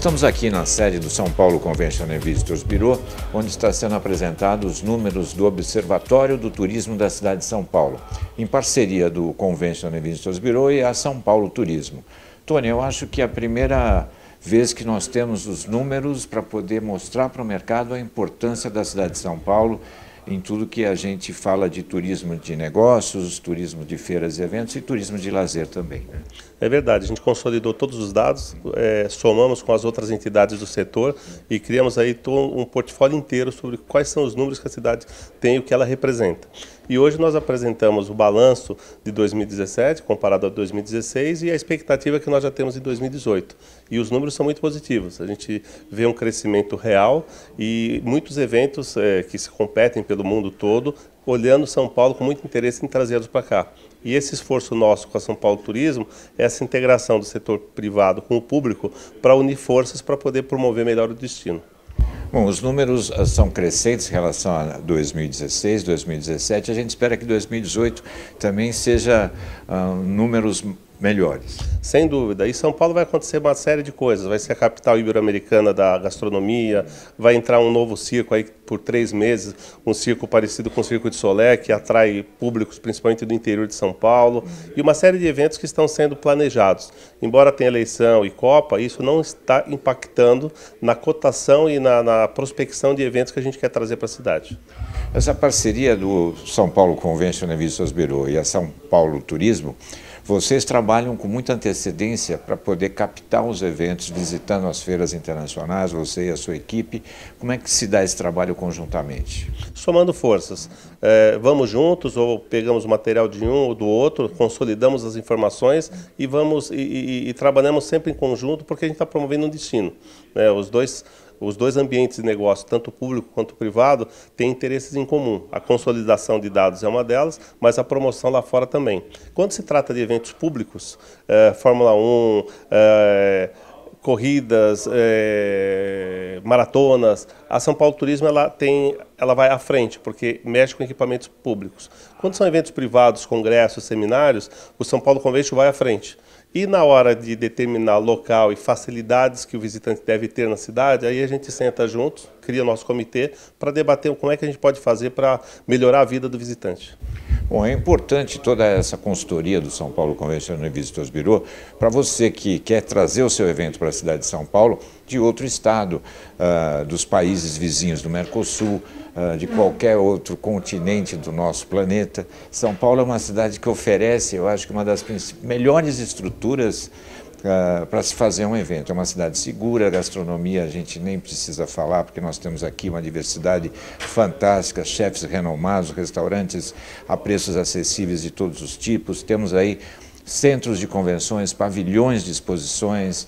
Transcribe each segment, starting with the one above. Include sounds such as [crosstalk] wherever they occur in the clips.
Estamos aqui na sede do São Paulo Convention and Visitors Bureau, onde está sendo apresentados os números do Observatório do Turismo da cidade de São Paulo, em parceria do Convention and Visitors Bureau e a São Paulo Turismo. Tony, eu acho que é a primeira vez que nós temos os números para poder mostrar para o mercado a importância da cidade de São Paulo em tudo que a gente fala de turismo de negócios, turismo de feiras e eventos e turismo de lazer também. Né? É verdade, a gente consolidou todos os dados, é, somamos com as outras entidades do setor e criamos aí um portfólio inteiro sobre quais são os números que a cidade tem e o que ela representa. E hoje nós apresentamos o balanço de 2017 comparado a 2016 e a expectativa que nós já temos em 2018. E os números são muito positivos. A gente vê um crescimento real e muitos eventos é, que se competem pelo mundo todo olhando São Paulo com muito interesse em trazê-los para cá. E esse esforço nosso com a São Paulo Turismo, é essa integração do setor privado com o público para unir forças para poder promover melhor o destino. Bom, os números ah, são crescentes em relação a 2016, 2017. A gente espera que 2018 também seja uh, números melhores. Sem dúvida. E São Paulo vai acontecer uma série de coisas. Vai ser a capital ibero-americana da gastronomia, vai entrar um novo circo aí por três meses, um circo parecido com o Circo de Solé, que atrai públicos principalmente do interior de São Paulo, e uma série de eventos que estão sendo planejados. Embora tenha eleição e Copa, isso não está impactando na cotação e na, na prospecção de eventos que a gente quer trazer para a cidade. Essa parceria do São Paulo Convention and Visitors Bureau e a São Paulo Turismo, vocês trabalham com muita antecedência para poder captar os eventos, visitando as feiras internacionais, você e a sua equipe. Como é que se dá esse trabalho conjuntamente? Somando forças. É, vamos juntos ou pegamos o material de um ou do outro, consolidamos as informações e vamos e, e, e trabalhamos sempre em conjunto porque a gente está promovendo um destino. Né? Os dois os dois ambientes de negócio, tanto público quanto privado, têm interesses em comum. A consolidação de dados é uma delas, mas a promoção lá fora também. Quando se trata de eventos públicos, eh, Fórmula 1, é, corridas, é, maratonas, a São Paulo Turismo ela tem, ela vai à frente porque mexe com equipamentos públicos. Quando são eventos privados, congressos, seminários, o São Paulo Convention vai à frente. E na hora de determinar local e facilidades que o visitante deve ter na cidade, aí a gente senta juntos, cria nosso comitê para debater como é que a gente pode fazer para melhorar a vida do visitante. Bom, é importante toda essa consultoria do São Paulo Convention and Visitors Bureau para você que quer trazer o seu evento para a cidade de São Paulo de outro estado, uh, dos países vizinhos do Mercosul, uh, de qualquer outro continente do nosso planeta. São Paulo é uma cidade que oferece, eu acho que uma das melhores estruturas para se fazer um evento. É uma cidade segura, gastronomia a gente nem precisa falar, porque nós temos aqui uma diversidade fantástica, chefes renomados, restaurantes a preços acessíveis de todos os tipos. Temos aí centros de convenções, pavilhões de exposições,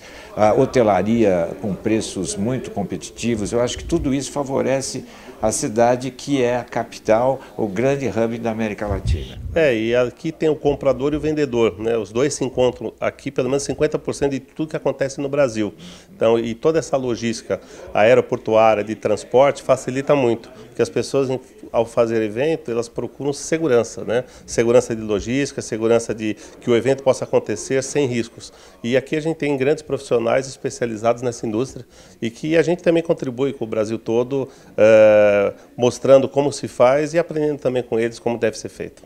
hotelaria com preços muito competitivos. Eu acho que tudo isso favorece a cidade que é a capital, o grande hub da América Latina. É, e aqui tem o comprador e o vendedor, né? Os dois se encontram aqui, pelo menos 50% de tudo que acontece no Brasil. Então, e toda essa logística aeroportuária de transporte facilita muito, porque as pessoas ao fazer evento, elas procuram segurança, né? Segurança de logística, segurança de que o evento possa acontecer sem riscos. E aqui a gente tem grandes profissionais especializados nessa indústria e que a gente também contribui com o Brasil todo uh, eh, mostrando como se faz e aprendendo também com eles como deve ser feito.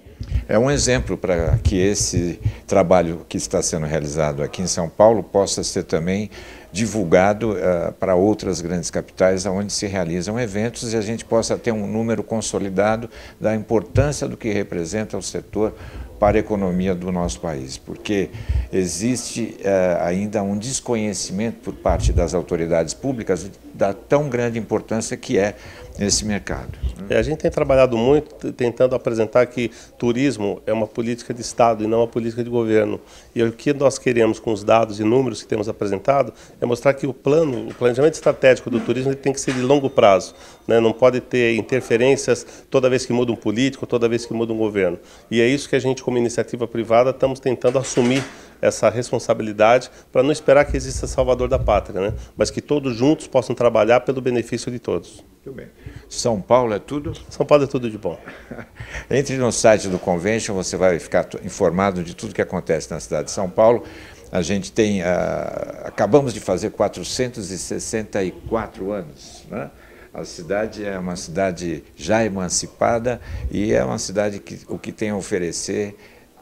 É um exemplo para que esse trabalho que está sendo realizado aqui em São Paulo possa ser também divulgado uh, para outras grandes capitais onde se realizam eventos e a gente possa ter um número consolidado da importância do que representa o setor para a economia do nosso país, porque existe uh, ainda um desconhecimento por parte das autoridades públicas da tão grande importância que é esse mercado. É, a gente tem trabalhado muito tentando apresentar que turismo é uma política de Estado e não uma política de governo. E o que nós queremos com os dados e números que temos apresentado é é mostrar que o plano, o planejamento estratégico do turismo tem que ser de longo prazo, né? não pode ter interferências toda vez que muda um político, toda vez que muda um governo. E é isso que a gente, como iniciativa privada, estamos tentando assumir essa responsabilidade para não esperar que exista salvador da pátria, né? mas que todos juntos possam trabalhar pelo benefício de todos. Muito bem. São Paulo é tudo? São Paulo é tudo de bom. [laughs] Entre no site do Convention, você vai ficar informado de tudo que acontece na cidade de São Paulo. A gente tem, ah, acabamos de fazer 464 anos. Né? A cidade é uma cidade já emancipada e é uma cidade que o que tem a oferecer,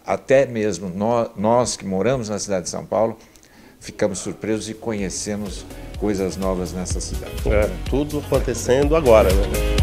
até mesmo nós, nós que moramos na cidade de São Paulo, ficamos surpresos e conhecemos coisas novas nessa cidade. É, tudo acontecendo agora, né?